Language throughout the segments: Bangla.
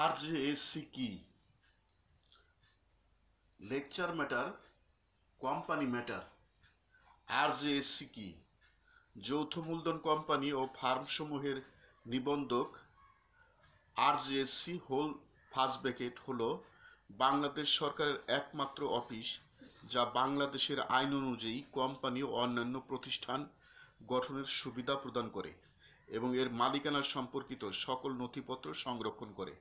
আর জে এসসি কি lecture matter company matter R J S C কি যৌথ মূলধন কোম্পানি ও ফার্মসমূহের নিবন্ধক আর জে এসসি হোল ফার্স্ট ব্যাকেট হল বাংলাদেশ সরকারের একমাত্র অফিস যা বাংলাদেশের আইন অনুযায়ী কোম্পানি ও অন্যান্য প্রতিষ্ঠান গঠনের সুবিধা প্রদান করে এবং এর মালিকানা সম্পর্কিত সকল নথিপত্র সংরক্ষণ করে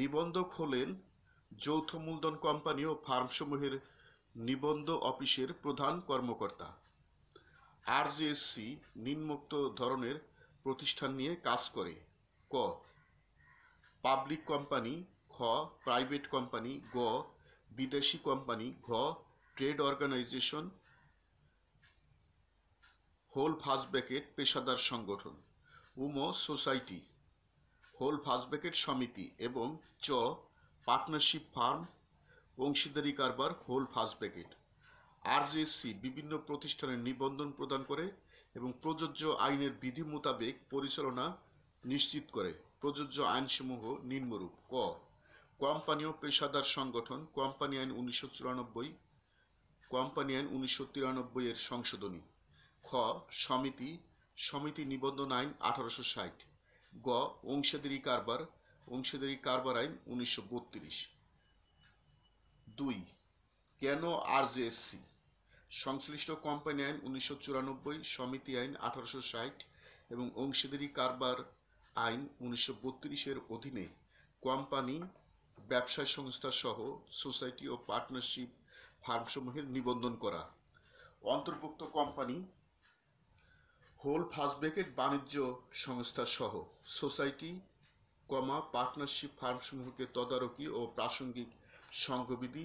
নিবন্ধক হলেন যৌথ মূলধন কোম্পানি ও ফার্মসমূহের নিবন্ধ অফিসের প্রধান কর্মকর্তা আর আরজিএসসি নিম্নোক্ত ধরনের প্রতিষ্ঠান নিয়ে কাজ করে ক পাবলিক কোম্পানি খ প্রাইভেট কোম্পানি গ বিদেশি কোম্পানি ঘ ট্রেড অর্গানাইজেশন হোল ফাস্ট ব্যাকেট পেশাদার সংগঠন উম সোসাইটি হোল ফাস্টব্যাকেট সমিতি এবং চ পার্টনারশিপ ফার্ম অংশীদারি কারবার হোল ফাস্টব্যাকেট আরজিএসসি বিভিন্ন প্রতিষ্ঠানের নিবন্ধন প্রদান করে এবং প্রযোজ্য আইনের বিধি মোতাবেক পরিচালনা নিশ্চিত করে প্রযোজ্য আইনসমূহ নিম্নরূপ ক কোম্পানি ও পেশাদার সংগঠন কোম্পানি আইন উনিশশো চুরানব্বই কোম্পানি আইন উনিশশো তিরানব্বই এর সংশোধনী খ সমিতি সমিতি নিবন্ধন আইন আঠারোশো ষাট গ অংশীদারি কারবার অংশীদারি কারবার আইন উনিশশো দুই কেন আরজেএসসি সংশ্লিষ্ট কোম্পানি আইন উনিশশো চুরানব্বই সমিতি আইন আঠারোশো এবং অংশীদারি কারবার আইন উনিশশো বত্রিশের অধীনে কোম্পানি ব্যবসায় সংস্থা সহ সোসাইটি ও পার্টনারশিপ ফার্মসমূহের নিবন্ধন করা অন্তর্ভুক্ত কোম্পানি হোল ফার্স্ট ব্র্যাকেট বাণিজ্য সহ সোসাইটি কমা পার্টনারশিপ ফার্মসমূহকে তদারকি ও প্রাসঙ্গিক সংঘবিধি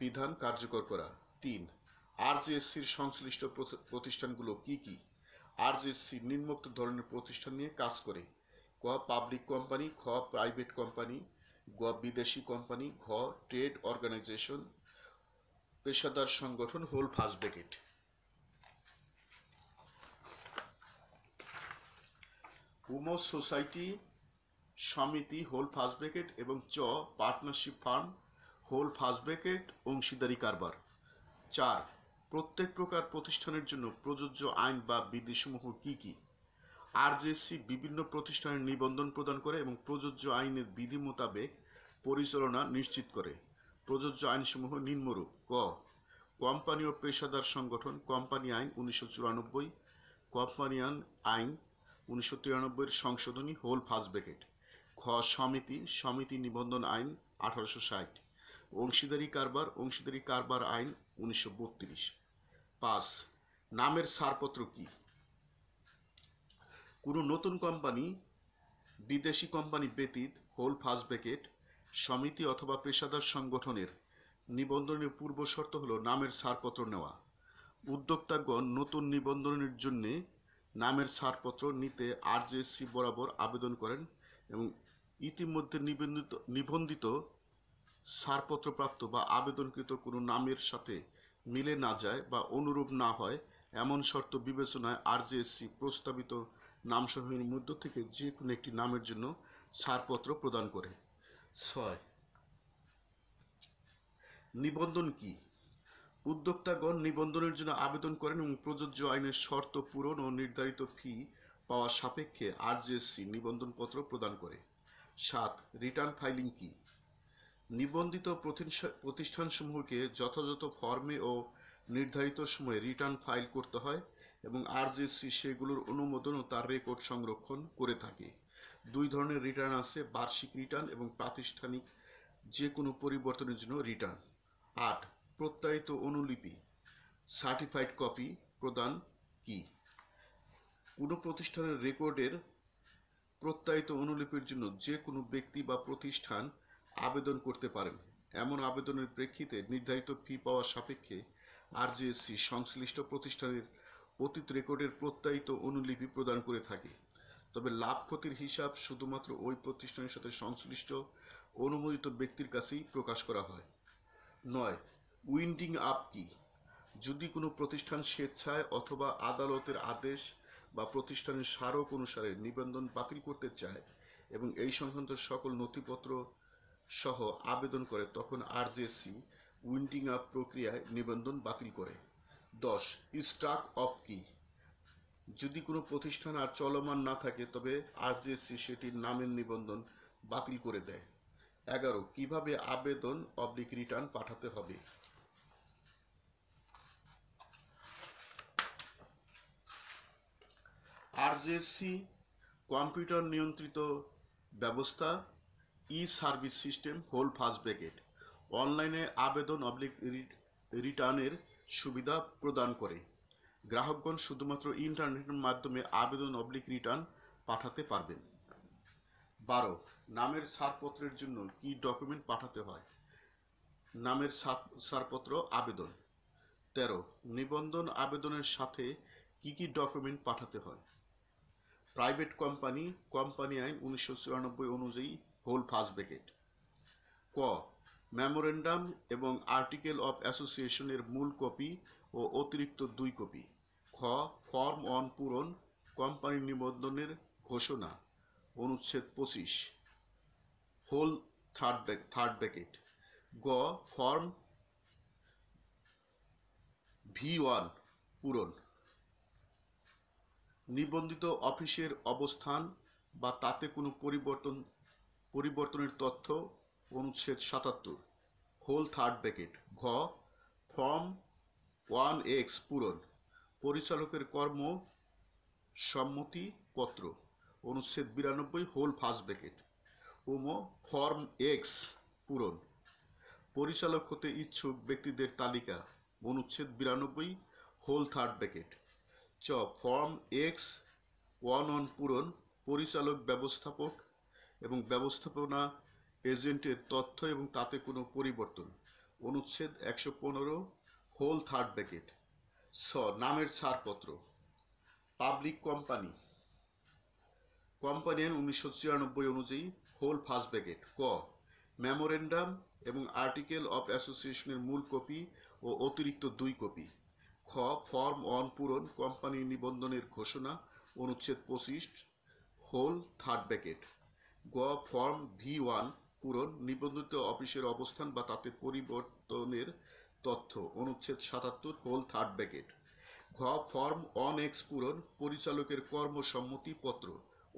বিধান কার্যকর করা তিন আরজিএসসির সংশ্লিষ্ট প্রতিষ্ঠানগুলো কি কি আরজিএসসি নিম্নোক্ত ধরনের প্রতিষ্ঠান নিয়ে কাজ করে ক পাবলিক কোম্পানি খ প্রাইভেট কোম্পানি গ বিদেশি কোম্পানি ঘ ট্রেড অর্গানাইজেশন পেশাদার সংগঠন হোল ফার্স্ট ব্র্যাকেট উমো সোসাইটি সমিতি হোল ফার্স্ট ব্রেকেট এবং চ পার্টনারশিপ ফার্ম হোল ফার্স্ট ব্রেকেট অংশীদারি কারবার চার প্রত্যেক প্রকার প্রতিষ্ঠানের জন্য প্রযোজ্য আইন বা বিধিসমূহ কি কি আরজেসি বিভিন্ন প্রতিষ্ঠানের নিবন্ধন প্রদান করে এবং প্রযোজ্য আইনের বিধি মোতাবেক পরিচালনা নিশ্চিত করে প্রযোজ্য আইনসমূহ নিম্নরূপ ক কোম্পানি ও পেশাদার সংগঠন কোম্পানি আইন উনিশশো চুরানব্বই কোম্পানি আইন উনিশশো তিরানব্বইয়ের সংশোধনী হোল ফার্স্ট ব্রেকেট খ সমিতি সমিতি নিবন্ধন আইন আঠারোশো ষাট অংশীদারি কারবার অংশীদারি কারবার আইন উনিশশো বত্রিশ পাঁচ নামের ছাড়পত্র কি কোনো নতুন কোম্পানি বিদেশি কোম্পানি ব্যতীত হোল ফার্স্ট ব্রেকেট সমিতি অথবা পেশাদার সংগঠনের নিবন্ধনের পূর্ব শর্ত হল নামের ছাড়পত্র নেওয়া উদ্যোক্তাগণ নতুন নিবন্ধনের জন্যে নামের ছাড়পত্র নিতে আর জে সি বরাবর আবেদন করেন এবং ইতিমধ্যে নিবন্ধিত নিবন্ধিত ছাড়পত্রপ্রাপ্ত বা আবেদনকৃত কোনো নামের সাথে মিলে না যায় বা অনুরূপ না হয় এমন শর্ত বিবেচনায় আর জে সি প্রস্তাবিত নামসমূহের মধ্য থেকে যে কোনো একটি নামের জন্য ছাড়পত্র প্রদান করে ছয় নিবন্ধন কী উদ্যোক্তাগণ নিবন্ধনের জন্য আবেদন করেন এবং প্রযোজ্য আইনের শর্ত পূরণ ও নির্ধারিত ফি পাওয়ার সাপেক্ষে আরজেসি নিবন্ধনপত্র প্রদান করে সাত রিটার্ন ফাইলিং কি নিবন্ধিত প্রতিষ্ঠানসমূহকে যথাযথ ফর্মে ও নির্ধারিত সময়ে রিটার্ন ফাইল করতে হয় এবং আরজেসি সেগুলোর অনুমোদন ও তার রেকর্ড সংরক্ষণ করে থাকে দুই ধরনের রিটার্ন আছে বার্ষিক রিটার্ন এবং প্রাতিষ্ঠানিক যে কোনো পরিবর্তনের জন্য রিটার্ন আট প্রত্যায়িত অনুলিপি সার্টিফাইড কপি প্রদান কি কোনো প্রতিষ্ঠানের রেকর্ডের প্রত্যায়িত অনুলিপির জন্য যে কোনো ব্যক্তি বা প্রতিষ্ঠান আবেদন করতে পারেন এমন আবেদনের প্রেক্ষিতে নির্ধারিত ফি পাওয়ার সাপেক্ষে আরজিএসসি সংশ্লিষ্ট প্রতিষ্ঠানের অতীত রেকর্ডের প্রত্যায়িত অনুলিপি প্রদান করে থাকে তবে লাভ ক্ষতির হিসাব শুধুমাত্র ওই প্রতিষ্ঠানের সাথে সংশ্লিষ্ট অনুমোদিত ব্যক্তির কাছেই প্রকাশ করা হয় নয় উইন্ডিং আপ কি যদি কোনো প্রতিষ্ঠান স্বেচ্ছায় অথবা আদালতের আদেশ বা প্রতিষ্ঠানের স্মারক অনুসারে নিবন্ধন বাতিল করতে চায় এবং এই সংক্রান্ত সকল নথিপত্র সহ আবেদন করে তখন আরজেসি উইন্ডিং আপ প্রক্রিয়ায় নিবন্ধন বাতিল করে দশ স্ট্রাক অফ কি যদি কোনো প্রতিষ্ঠান আর চলমান না থাকে তবে আরজেসি সেটির নামের নিবন্ধন বাতিল করে দেয় এগারো কিভাবে আবেদন অবলিক রিটার্ন পাঠাতে হবে আরজেসি কম্পিউটার নিয়ন্ত্রিত ব্যবস্থা ই সার্ভিস সিস্টেম হোল ফার্স্ট ব্যাকেট অনলাইনে আবেদন অবলিক রিটার্নের সুবিধা প্রদান করে গ্রাহকগণ শুধুমাত্র ইন্টারনেটের মাধ্যমে আবেদন অবলিক রিটার্ন পাঠাতে পারবেন বারো নামের ছাড়পত্রের জন্য কি ডকুমেন্ট পাঠাতে হয় নামের ছাড়পত্র আবেদন তেরো নিবন্ধন আবেদনের সাথে কি কি ডকুমেন্ট পাঠাতে হয় প্রাইভেট কোম্পানি কোম্পানি আইন উনিশশো অনুযায়ী হোল ফার্স্ট ব্রেকেট ক মেমোরেন্ডাম এবং আর্টিকেল অফ অ্যাসোসিয়েশনের মূল কপি ও অতিরিক্ত দুই কপি খ ফর্ম অন পূরণ কোম্পানি নিবন্ধনের ঘোষণা অনুচ্ছেদ পঁচিশ হোল থার্ড থার্ড ব্যাকেট গ ফর্ম ভি ওয়ান পূরণ নিবন্ধিত অফিসের অবস্থান বা তাতে কোনো পরিবর্তন পরিবর্তনের তথ্য অনুচ্ছেদ সাতাত্তর হোল থার্ড প্যাকেট ঘ ফর্ম ওয়ান এক্স পূরণ পরিচালকের কর্ম সম্মতিপত্র অনুচ্ছেদ বিরানব্বই হোল ফার্স্ট ব্যাকেট ওম ফর্ম এক্স পূরণ পরিচালক হতে ইচ্ছুক ব্যক্তিদের তালিকা অনুচ্ছেদ বিরানব্বই হোল থার্ড ব্যাকেট চ ফর্ম এক্স ওয়ান অন পূরণ পরিচালক ব্যবস্থাপক এবং ব্যবস্থাপনা এজেন্টের তথ্য এবং তাতে কোনো পরিবর্তন অনুচ্ছেদ একশো পনেরো হোল থার্ড ব্যাকেট স নামের ছাড়পত্র পাবলিক কোম্পানি কোম্পানি উনিশশো ছিয়ানব্বই অনুযায়ী হোল ফার্স্ট ব্যাকেট ক মেমোরেন্ডাম এবং আর্টিকেল অফ অ্যাসোসিয়েশনের মূল কপি ও অতিরিক্ত দুই কপি খ ফর্ম অন পূরণ কোম্পানি নিবন্ধনের ঘোষণা অনুচ্ছেদ পঁচিশ হোল থার্ড ব্যাকেট গ ফর্ম ভি ওয়ান পূরণ নিবন্ধিত অফিসের অবস্থান বা তাতে পরিবর্তনের তথ্য অনুচ্ছেদ সাতাত্তর হোল থার্ড ব্যাকেট ঘ ফর্ম অন এক্স পূরণ পরিচালকের কর্মসম্মতি পত্র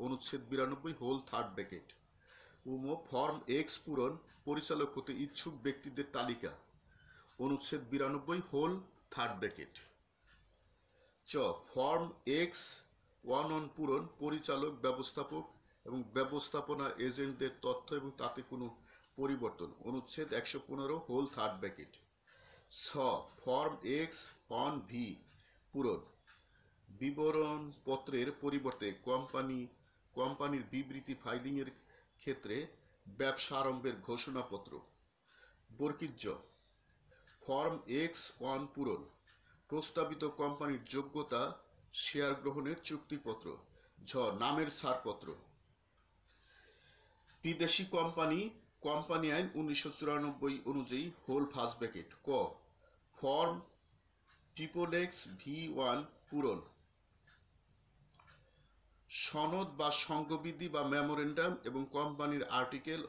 অনুচ্ছেদ বিরানব্বই হোল থার্ড ব্যাকেট উম ফর্ম এক্স পূরণ পরিচালক হতে ইচ্ছুক ব্যক্তিদের তালিকা অনুচ্ছেদ বিরানব্বই হোল থার্ড ব্যাকেট চ ফর্ম এক্স ওয়ান অন পূরণ পরিচালক ব্যবস্থাপক এবং ব্যবস্থাপনা এজেন্টদের তথ্য এবং তাতে কোনো পরিবর্তন অনুচ্ছেদ একশো পনেরো হোল থার্ড ব্যাকেট ছ ফর্ম এক্স অন ভি পূরণ বিবরণ পত্রের পরিবর্তে কোম্পানি কোম্পানির বিবৃতি ফাইলিংয়ের ক্ষেত্রে ব্যবসা আরম্ভের ঘোষণাপত্র বর্কিজ্য ফর্ম এক্স ওয়ান পূরণ প্রস্তাবিত কোম্পানির যোগ্যতা শেয়ার গ্রহণের চুক্তিপত্র ঝ নামের ছাড়পত্র বিদেশি কোম্পানি কোম্পানি আইন উনিশশো চুরানব্বই অনুযায়ী হোল ফার্স্ট ব্যাকেট ক ফর্ম টিপোডেক্স ভি ওয়ান পূরণ সনদ বা সংঘবিধি বা মেমোরেন্ডাম এবং কোম্পানির আর্টিকেল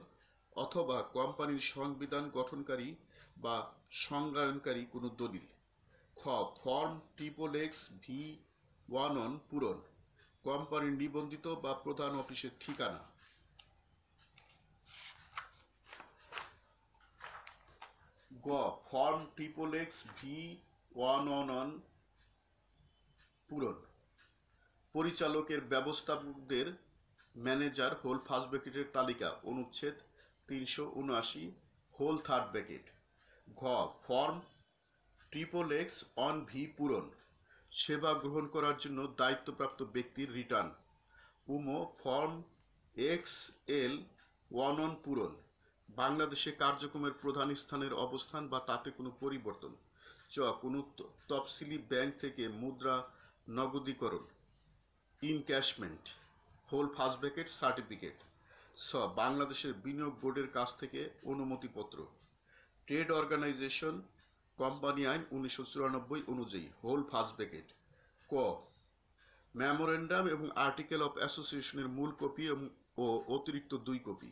অথবা কোম্পানির সংবিধান গঠনকারী বা সংজ্ঞায়নকারী কোনো দলিল খ form triple X V one one পূরণ কোম্পানির নিবন্ধিত বা প্রধান অফিসের ঠিকানা গ form triple X V one one one পূরণ পরিচালকের ব্যবস্থাপকদের ম্যানেজার হোল ফার্স্ট ব্যাকেটের তালিকা অনুচ্ছেদ তিনশো উনআশি হোল থার্ড ব্যাকেট ঘ form triple X one V পূরণ সেবা গ্রহণ করার জন্য দায়িত্বপ্রাপ্ত ব্যক্তির রিটার্ন উমো form X L one one পূরণ বাংলাদেশে কার্যক্রমের প্রধান স্থানের অবস্থান বা তাতে কোনো পরিবর্তন চ কোনো তফসিলি ব্যাংক থেকে মুদ্রা নগদীকরণ ইনক্যাশমেন্ট হোল ফার্স্ট ব্যাকেট সার্টিফিকেট স বাংলাদেশের বিনিয়োগ বোর্ডের কাছ থেকে অনুমতিপত্র ট্রেড অর্গানাইজেশন কোম্পানি আইন উনিশশো চুরানব্বই অনুযায়ী হোল ফার্স্ট ব্রেকেট ক মেমোরেন্ডাম এবং আর্টিকেল অফ অ্যাসোসিয়েশনের মূল কপি এবং ও অতিরিক্ত দুই কপি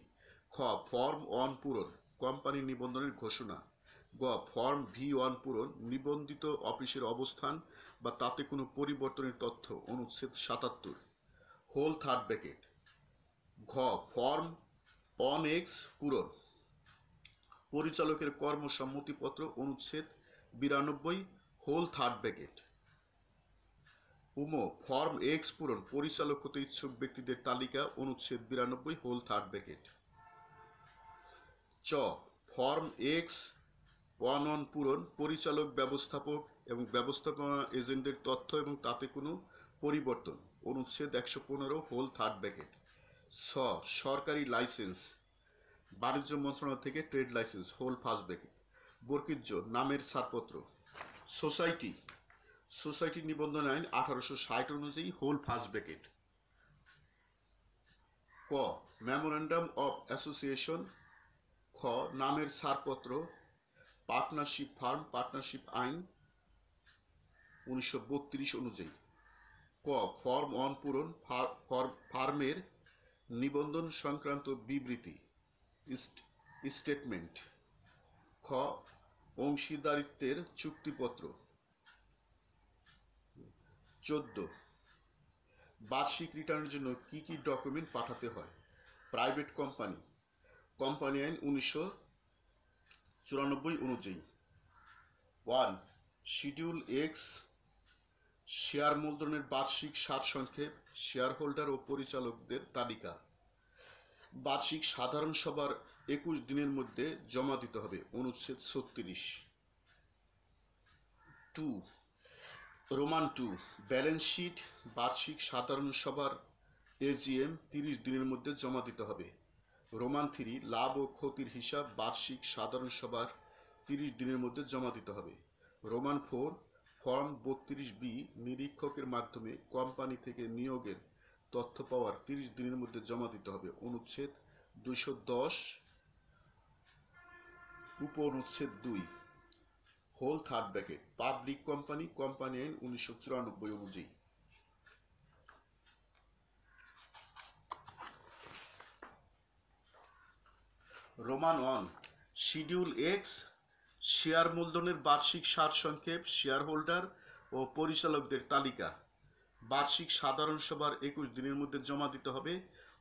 খ ফর্ম ওয়ান পূরণ কোম্পানি নিবন্ধনের ঘোষণা গ ফর্ম ভি ওয়ান পূরণ নিবন্ধিত অফিসের অবস্থান বা তাতে কোনো পরিবর্তনের তথ্য অনুচ্ছেদ সাতাত্তর হোল থার্ড ব্যাকেট ঘ ফর্ম অন এক্স পূরণ পরিচালকের কর্মসম্মতিপত্র অনুচ্ছেদ বিরানব্বই হোল থার্ড ব্যাকেট উমো ফর্ম এক্স পূরণ পরিচালক হতে ইচ্ছুক ব্যক্তিদের তালিকা অনুচ্ছেদ বিরানব্বই হোল থার্ড ব্যাকেট চ ফর্ম এক্স ওয়ান ওয়ান পূরণ পরিচালক ব্যবস্থাপক এবং ব্যবস্থাপনা এজেন্টের তথ্য এবং তাতে কোনো পরিবর্তন অনুচ্ছেদ একশো পনেরো হোল থার্ড ব্যাকেট ছ সরকারি লাইসেন্স বাণিজ্য মন্ত্রণালয় থেকে ট্রেড লাইসেন্স হোল ফার্স্ট ব্যাকেট বর্কিজ্য নামের ছাড়পত্র সোসাইটি সোসাইটি নিবন্ধন আইন আঠারোশো ষাট অনুযায়ী হোল ফার্স্ট ব্যাকেট ক মেমোরেন্ডাম অফ অ্যাসোসিয়েশন খ নামের ছাড়পত্র পার্টনারশিপ ফার্ম পার্টনারশিপ আইন উনিশশো অনুযায়ী ক ফর্ম অন পূরণ ফার্মের নিবন্ধন সংক্রান্ত বিবৃতি স্টেটমেন্ট খ অংশীদারিত্বের চুক্তিপত্র চোদ্দ বার্ষিক রিটার্নের জন্য কি কি ডকুমেন্ট পাঠাতে হয় প্রাইভেট কোম্পানি কোম্পানি আইন উনিশশো চুরানব্বই অনুযায়ী ওয়ান শিডিউল এক্স শেয়ার মূলধনের বার্ষিক সার সংক্ষেপ শেয়ার হোল্ডার ও পরিচালকদের তালিকা বার্ষিক সাধারণ সভার একুশ দিনের মধ্যে জমা দিতে হবে অনুচ্ছেদ ছত্রিশ two Roman two balance sheet বার্ষিক সাধারণ সভার এজিএম তিরিশ দিনের মধ্যে জমা দিতে হবে রোমান থ্রি লাভ ও ক্ষতির হিসাব বার্ষিক সাধারণ সভার তিরিশ দিনের মধ্যে জমা দিতে হবে রোমান ফোর ফর্ম বত্রিশ বি নিরীক্ষকের মাধ্যমে কোম্পানি থেকে নিয়োগের তথ্য পাওয়ার তিরিশ দিনের মধ্যে জমা দিতে হবে অনুচ্ছেদ দুইশো দশ উপ অনুচ্ছেদ দুই হোল third bracket public company company আইন উনিশশো চুরানব্বই অনুযায়ী Roman one schedule X share মূলধনের বার্ষিক সার সংক্ষেপ শেয়ার হোল্ডার ও পরিচালকদের তালিকা বার্ষিক সাধারণ সভার একুশ দিনের মধ্যে জমা দিতে হবে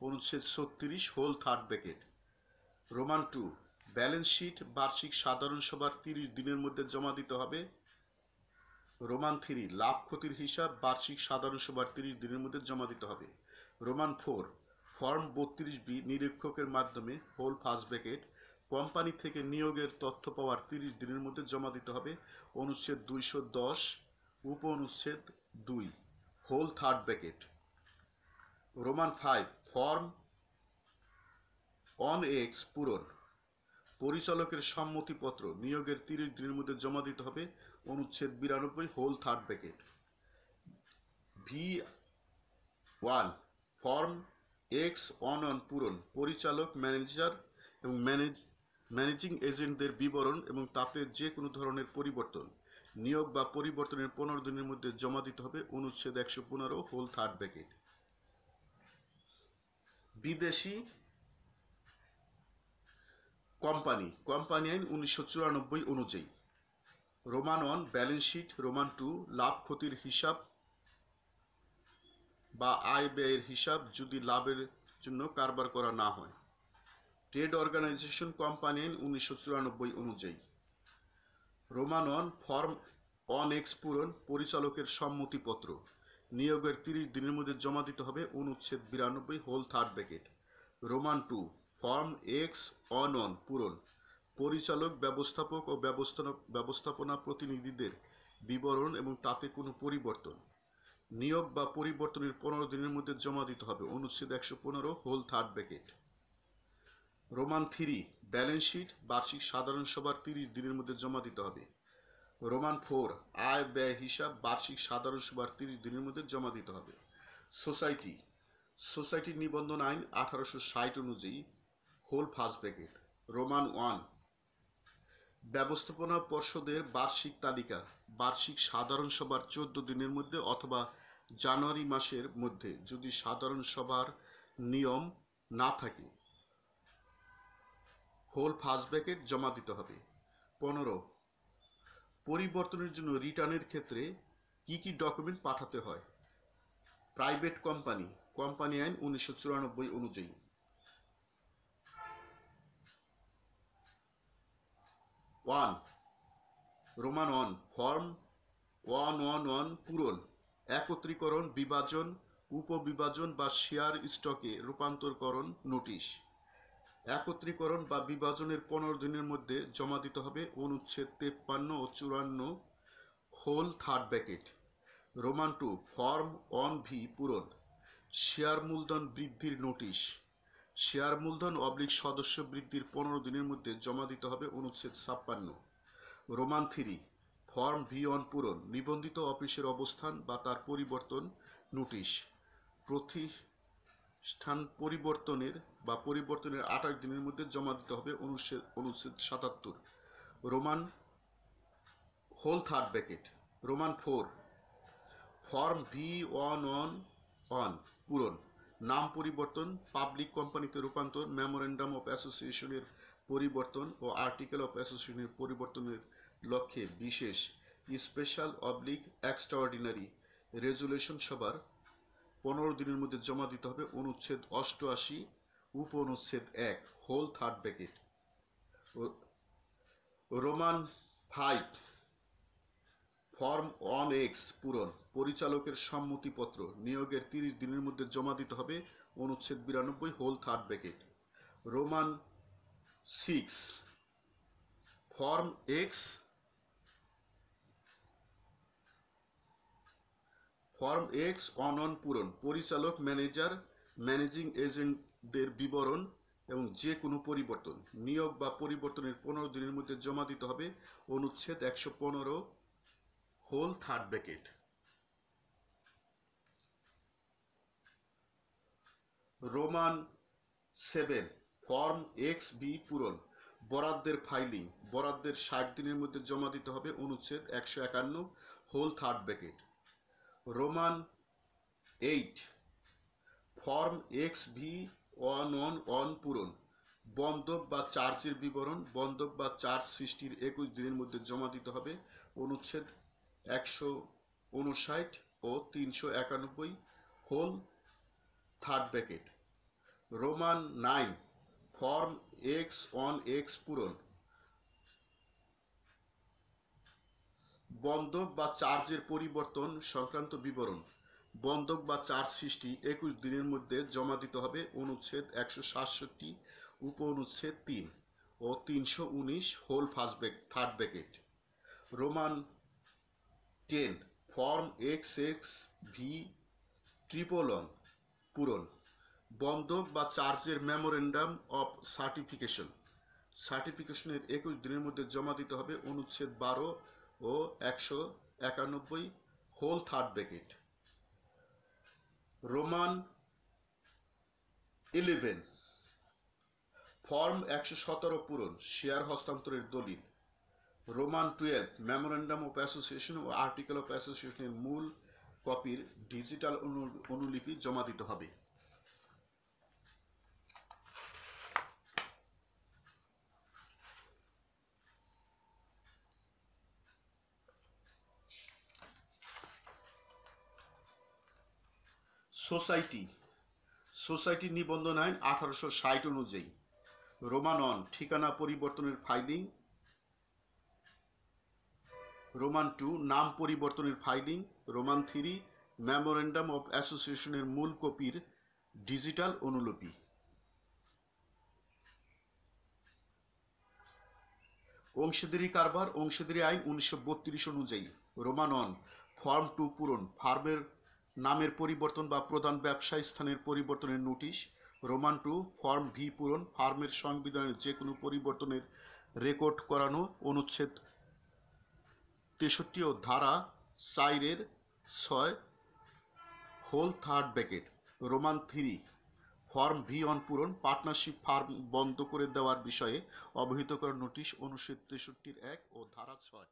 অনুচ্ছেদ ছত্রিশ হোল third bracket Roman two balance sheet বার্ষিক সাধারণ সভার তিরিশ দিনের মধ্যে জমা দিতে হবে রোমান থ্রি লাভ ক্ষতির হিসাব বার্ষিক সাধারণ সভার তিরিশ দিনের মধ্যে জমা দিতে হবে রোমান ফোর ফর্ম বত্রিশ বি নিরীক্ষকের মাধ্যমে হোল ফার্স্ট ব্যাকেট কোম্পানি থেকে নিয়োগের তথ্য পাওয়ার তিরিশ দিনের মধ্যে জমা দিতে হবে অনুচ্ছেদ দুইশো দশ উপ অনুচ্ছেদ দুই হোল third bracket Roman five form one X পূরণ পরিচালকের সম্মতিপত্র নিয়োগের তিরিশ দিনের মধ্যে জমা দিতে হবে অনুচ্ছেদ বিরানব্বই হোল third bracket V one form X one one পূরণ পরিচালক ম্যানেজার এবং ম্যানেজ ম্যানেজিং এজেন্টদের বিবরণ এবং তাতে যে কোনো ধরনের পরিবর্তন নিয়োগ বা পরিবর্তনের পনেরো দিনের মধ্যে জমা দিতে হবে অনুচ্ছেদ একশো পনেরো হোল থার্ড ব্যাকেট বিদেশি কোম্পানি কোম্পানি আইন উনিশশো চুরানব্বই অনুযায়ী Roman one balance sheet Roman two লাভ ক্ষতির হিসাব বা আয় ব্যয়ের হিসাব যদি লাভের জন্য কারবার করা না হয় ট্রেড অর্গানাইজেশন কোম্পানি আইন উনিশশো চুরানব্বই অনুযায়ী রোমানন ফর্ম অন এক্স পূরণ পরিচালকের সম্মতিপত্র নিয়োগের তিরিশ দিনের মধ্যে জমা দিতে হবে অনুচ্ছেদ বিরানব্বই হোল third bracket Roman two form X one one পূরণ পরিচালক ব্যবস্থাপক ও ব্যবস্থাপনা প্রতিনিধিদের বিবরণ এবং তাতে কোনো পরিবর্তন নিয়োগ বা পরিবর্তনের পনেরো দিনের মধ্যে জমা দিতে হবে অনুচ্ছেদ একশো পনেরো হোল third bracket Roman three balance sheet বার্ষিক সাধারণ সভার তিরিশ দিনের মধ্যে জমা দিতে হবে রোমান ফোর আয় ব্যয় হিসাব বার্ষিক সাধারণ সভার তিরিশ দিনের মধ্যে জমা দিতে হবে সোসাইটি সোসাইটির নিবন্ধন আইন আঠারোশো ষাট অনুযায়ী হোল ফার্স্ট ব্র্যাকেট রোমান ওয়ান ব্যবস্থাপনা পর্ষদের বার্ষিক তালিকা বার্ষিক সাধারণ সভার চোদ্দ দিনের মধ্যে অথবা জানুয়ারি মাসের মধ্যে যদি সাধারণ সভার নিয়ম না থাকে হোল ফার্স্ট ব্যাকেট জমা দিতে হবে পনেরো পরিবর্তনের জন্য রিটার্নের ক্ষেত্রে কি কি ডকুমেন্ট পাঠাতে হয় প্রাইভেট কোম্পানি কোম্পানি আইন উনিশশো চুরানব্বই অনুযায়ী one Roman one form one one one পূরণ একত্রীকরণ বিভাজন উপবিভাজন বা শেয়ার স্টকে রূপান্তরকরণ নোটিশ একত্রীকরণ বা বিভাজনের পনেরো দিনের মধ্যে জমা দিতে হবে অনুচ্ছেদ তেপ্পান্ন ও চুরান্ন হোল third bracket Roman two form one V পূরণ শেয়ার মূলধন বৃদ্ধির নোটিশ শেয়ার মূলধন অবলিক সদস্য বৃদ্ধির পনেরো দিনের মধ্যে জমা দিতে হবে অনুচ্ছেদ ছাপ্পান্ন Roman three form V one পূরণ নিবন্ধিত অফিসের অবস্থান বা তার পরিবর্তন নোটিশ প্রতি স্থান পরিবর্তনের বা পরিবর্তনের আঠাশ দিনের মধ্যে জমা দিতে হবে অনুচ্ছেদ অনুচ্ছেদ সাতাত্তর রোমান হোল third bracket Roman four form V one one one পূরণ নাম পরিবর্তন পাবলিক কোম্পানিতে রূপান্তর মেমোরেন্ডাম অফ অ্যাসোসিয়েশনের পরিবর্তন ও আর্টিকেল অফ অ্যাসোসিয়েশনের পরিবর্তনের লক্ষ্যে বিশেষ স্পেশাল অবলিক এক্সট্রাঅর্ডিনারি রেজুলেশন সভার পনেরো দিনের মধ্যে জমা দিতে হবে অনুচ্ছেদ অষ্টআশি উপ অনুচ্ছেদ এক হোল third bracket Roman five form one X পূরণ পরিচালকের সম্মতিপত্র নিয়োগের তিরিশ দিনের মধ্যে জমা দিতে হবে অনুচ্ছেদ বিরানব্বই হোল third bracket Roman six form X form X one one পূরণ পরিচালক ম্যানেজার ম্যানেজিং এজেন্টদের বিবরণ এবং যে কোনো পরিবর্তন নিয়োগ বা পরিবর্তনের পনেরো দিনের মধ্যে জমা দিতে হবে অনুচ্ছেদ একশো পনেরো হোল third bracket Roman seven form X B পূরণ বরাদ্দের ফাইলিং বরাদ্দের ষাট দিনের মধ্যে জমা দিতে হবে অনুচ্ছেদ একশো একান্ন হোল third bracket Roman eight form X V one one one পূরণ বন্ধব বা চার্জের বিবরণ বন্ধব বা চার্জ সৃষ্টির একুশ দিনের মধ্যে জমা দিতে হবে অনুচ্ছেদ একশো উনষাট ও তিনশো একানব্বই হোল third bracket Roman nine form X one X পূরণ বন্ধক বা চার্জের পরিবর্তন সংক্রান্ত বিবরণ বন্ধক বা চার্জ সৃষ্টি একুশ দিনের মধ্যে জমা দিতে হবে অনুচ্ছেদ একশো সাতষট্টি উপ অনুচ্ছেদ তিন ও তিনশো উনিশ হোল first back third bracket Roman ten form X X V triple one পূরণ বন্ধক বা চার্জের মেমোরেন্ডাম অফ সার্টিফিকেশন সার্টিফিকেশনের একুশ দিনের মধ্যে জমা দিতে হবে অনুচ্ছেদ বারো ও একশো একানব্বই হোল third bracket Roman eleven form একশো সতেরো পূরণ শেয়ার হস্তান্তরের দলিল Roman twelve memorandum of association ও আর্টিকেল অফ অ্যাসোসিয়েশনের মূল কপির ডিজিটাল অনুলিপি জমা দিতে হবে সোসাইটি সোসাইটির নিবন্ধন আইন আঠারোশো ষাট অনুযায়ী রোমানন ঠিকানা পরিবর্তনের ফাইলিং রোমান টু নাম পরিবর্তনের filing Roman three memorandum of অ্যাসোসিয়েশনের মূল কপির ডিজিটাল অনুলিপি অংশীদারি কারবার অংশীদারি আইন উনিশশো অনুযায়ী রোমানন ফর্ম টু পূরণ ফার্মের নামের পরিবর্তন বা প্রধান ব্যবসা স্থানের পরিবর্তনের notice Roman two form V পূরণ ফার্মের সংবিধানের যে কোনো পরিবর্তনের রেকর্ড করানো অনুচ্ছেদ তেষট্টি ও ধারা চাইরের ছয় হোল third bracket Roman three form V one পূরণ পার্টনারশিপ ফার্ম বন্ধ করে দেওয়ার বিষয়ে অবহিত করার নোটিশ অনুচ্ছেদ তেষট্টির এক ও ধারা ছয়